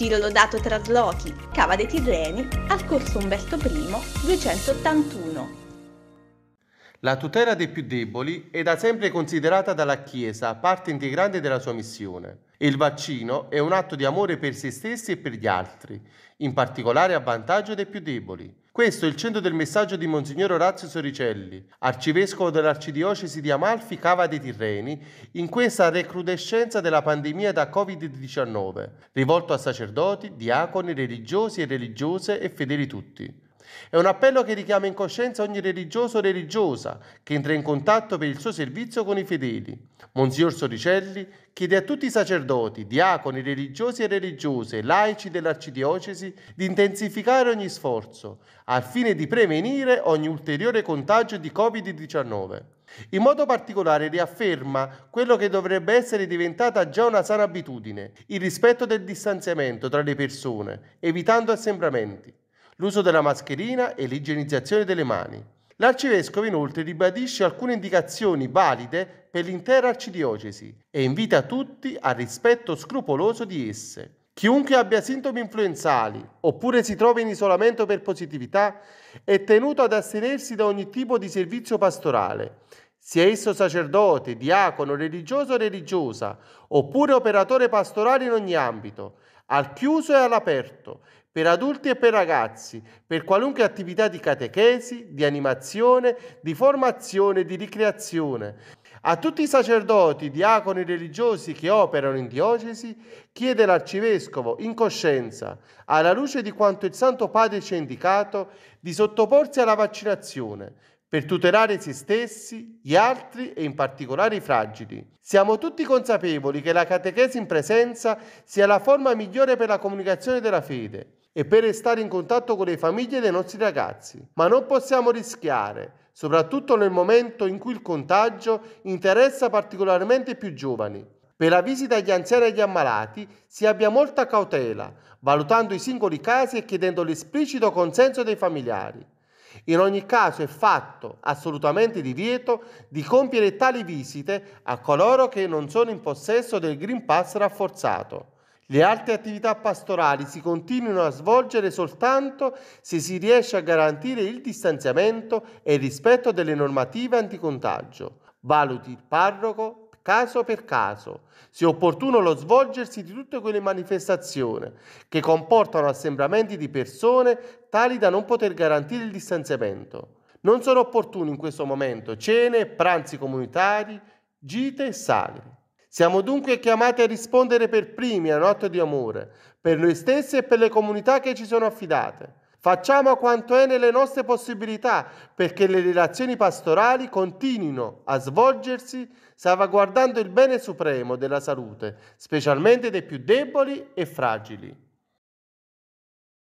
Ciro Lodato traslochi, Cava dei Tirreni, al corso Umberto I 281. La tutela dei più deboli è da sempre considerata dalla Chiesa parte integrante della sua missione. Il vaccino è un atto di amore per se stessi e per gli altri, in particolare a vantaggio dei più deboli. Questo è il centro del messaggio di Monsignor Orazio Soricelli, arcivescovo dell'arcidiocesi di Amalfi Cava dei Tirreni, in questa recrudescenza della pandemia da Covid-19, rivolto a sacerdoti, diaconi, religiosi e religiose e fedeli tutti. È un appello che richiama in coscienza ogni religioso o religiosa che entra in contatto per il suo servizio con i fedeli. Monsignor Soricelli chiede a tutti i sacerdoti, diaconi, religiosi e religiose, laici dell'arcidiocesi di intensificare ogni sforzo al fine di prevenire ogni ulteriore contagio di Covid-19. In modo particolare riafferma quello che dovrebbe essere diventata già una sana abitudine, il rispetto del distanziamento tra le persone, evitando assembramenti l'uso della mascherina e l'igienizzazione delle mani. L'arcivescovo inoltre ribadisce alcune indicazioni valide per l'intera arcidiocesi e invita tutti al rispetto scrupoloso di esse. Chiunque abbia sintomi influenzali oppure si trovi in isolamento per positività è tenuto ad astenersi da ogni tipo di servizio pastorale, sia esso sacerdote, diacono, religioso o religiosa, oppure operatore pastorale in ogni ambito, al chiuso e all'aperto, per adulti e per ragazzi, per qualunque attività di catechesi, di animazione, di formazione, di ricreazione. A tutti i sacerdoti, diaconi religiosi che operano in diocesi, chiede l'arcivescovo, in coscienza, alla luce di quanto il Santo Padre ci ha indicato, di sottoporsi alla vaccinazione per tutelare se stessi, gli altri e in particolare i fragili. Siamo tutti consapevoli che la catechesi in presenza sia la forma migliore per la comunicazione della fede e per restare in contatto con le famiglie dei nostri ragazzi. Ma non possiamo rischiare, soprattutto nel momento in cui il contagio interessa particolarmente i più giovani. Per la visita agli anziani e agli ammalati si abbia molta cautela, valutando i singoli casi e chiedendo l'esplicito consenso dei familiari. In ogni caso è fatto assolutamente divieto di compiere tali visite a coloro che non sono in possesso del Green Pass rafforzato. Le altre attività pastorali si continuano a svolgere soltanto se si riesce a garantire il distanziamento e il rispetto delle normative anticontagio. Valuti il parroco caso per caso, se opportuno lo svolgersi di tutte quelle manifestazioni che comportano assembramenti di persone tali da non poter garantire il distanziamento. Non sono opportuni in questo momento cene, pranzi comunitari, gite e sagre. Siamo dunque chiamati a rispondere per primi a un atto di amore, per noi stessi e per le comunità che ci sono affidate. Facciamo quanto è nelle nostre possibilità perché le relazioni pastorali continuino a svolgersi salvaguardando il bene supremo della salute, specialmente dei più deboli e fragili.